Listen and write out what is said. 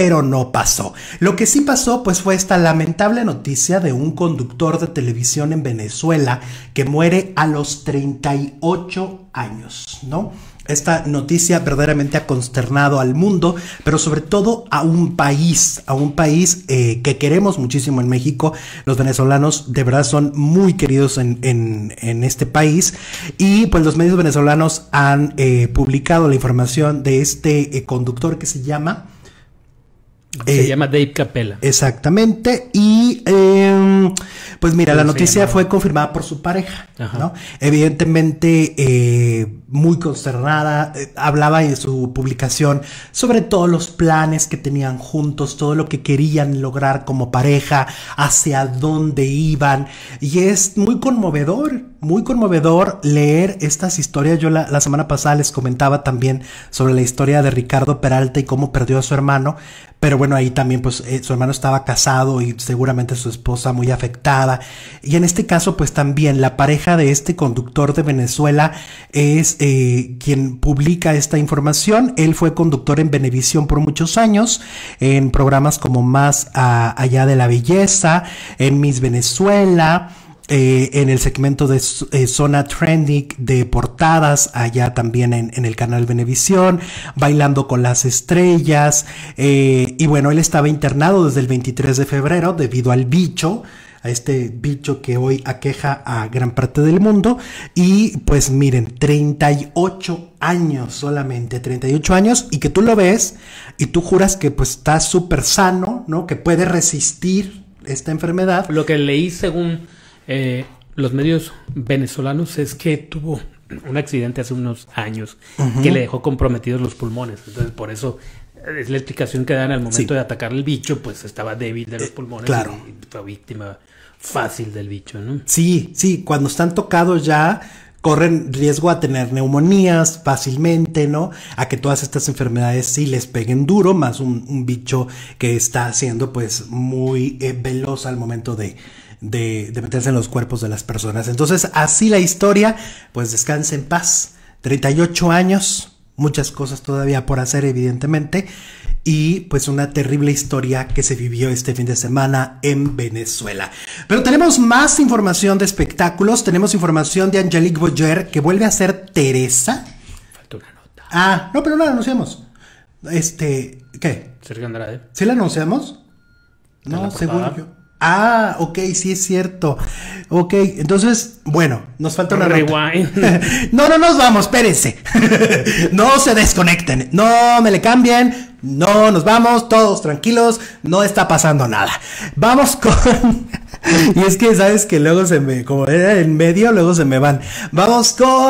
pero no pasó. Lo que sí pasó pues fue esta lamentable noticia de un conductor de televisión en Venezuela que muere a los 38 años, ¿no? Esta noticia verdaderamente ha consternado al mundo, pero sobre todo a un país, a un país eh, que queremos muchísimo en México. Los venezolanos de verdad son muy queridos en, este país y pues los medios venezolanos han eh, publicado la información de este eh, conductor que se llama eh, Se llama Dave Capella. Exactamente. Y eh, pues mira, la noticia fue confirmada por su pareja, ¿no? Evidentemente eh, muy consternada. hablaba en su publicación sobre todos los planes que tenían juntos, todo lo que querían lograr como pareja, hacia dónde iban. Y es muy conmovedor muy conmovedor leer estas historias. Yo la, semana pasada les comentaba también sobre la historia de Ricardo Peralta y cómo perdió a su hermano. Pero bueno, ahí también pues eh, su hermano estaba casado y seguramente su esposa muy afectada. Y en este caso pues también la pareja de este conductor de Venezuela es eh, quien publica esta información. Él fue conductor en Venevisión por muchos años, en programas como Más Allá de la Belleza, en Miss Venezuela. Eh, en el segmento de eh, Zona Trending de portadas, allá también en, el canal Venevisión, Bailando con las Estrellas. Eh, y bueno, él estaba internado desde el 23 de febrero debido al bicho a este bicho que hoy aqueja a gran parte del mundo. Y pues miren, 38 años solamente, 38 años, y que tú lo ves y tú juras que pues está súper sano, ¿no? Que puede resistir esta enfermedad. Lo que leí según eh, los medios venezolanos es que tuvo un accidente hace unos años que le dejó comprometidos los pulmones. Entonces, por eso es la explicación que dan al momento de atacar el bicho, pues estaba débil de los eh, pulmones. claro. Y fue víctima fácil del bicho, ¿no? Sí, sí, cuando están tocados ya corren riesgo a tener neumonías fácilmente, ¿no? A que todas estas enfermedades sí les peguen duro, más un, bicho que está siendo pues muy eh, veloz al momento de, de, meterse en los cuerpos de las personas. Entonces, así la historia, pues descanse en paz. 38 años, muchas cosas todavía por hacer, evidentemente, y pues una terrible historia que se vivió este fin de semana en Venezuela. Pero tenemos más información de espectáculos, tenemos información de Angelique Boyer, que vuelve a ser Teresa. Falta una nota. Ah, no, pero no la anunciamos. Este, ¿qué? Sergio la anunciamos? No, seguro Ah, ok, sí es cierto. Ok, entonces, bueno, nos falta una Rewind. no, no nos vamos, espérense. no se desconecten, no me le cambien, no nos vamos, todos tranquilos, no está pasando nada. Vamos con... y es que sabes que luego se me, como era en medio, luego se me van. Vamos con